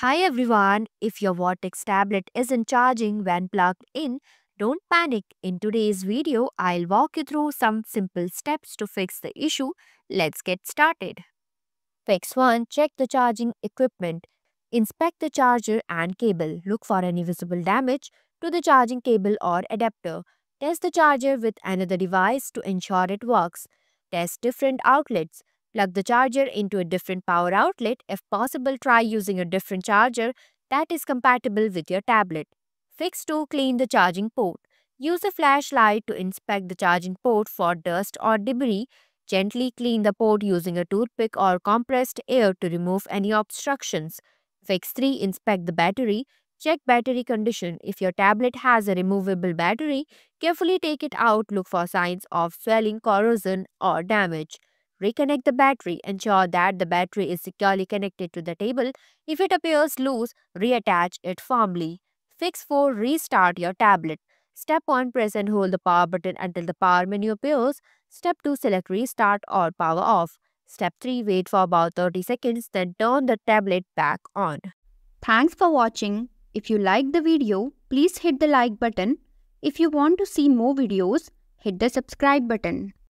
Hi everyone, if your Vortex tablet isn't charging when plugged in, don't panic. In today's video, I'll walk you through some simple steps to fix the issue. Let's get started. Fix 1. Check the charging equipment. Inspect the charger and cable. Look for any visible damage to the charging cable or adapter. Test the charger with another device to ensure it works. Test different outlets. Plug the charger into a different power outlet. If possible, try using a different charger that is compatible with your tablet. Fix to clean the charging port. Use a flashlight to inspect the charging port for dust or debris. Gently clean the port using a toothpick or compressed air to remove any obstructions. Fix 3. Inspect the battery. Check battery condition. If your tablet has a removable battery, carefully take it out. Look for signs of swelling, corrosion, or damage. Reconnect the battery. Ensure that the battery is securely connected to the table. If it appears loose, reattach it firmly. Fix 4. Restart your tablet. Step 1. Press and hold the power button until the power menu appears. Step 2. Select restart or power off. Step 3. Wait for about 30 seconds, then turn the tablet back on. Thanks for watching. If you like the video, please hit the like button. If you want to see more videos, hit the subscribe button.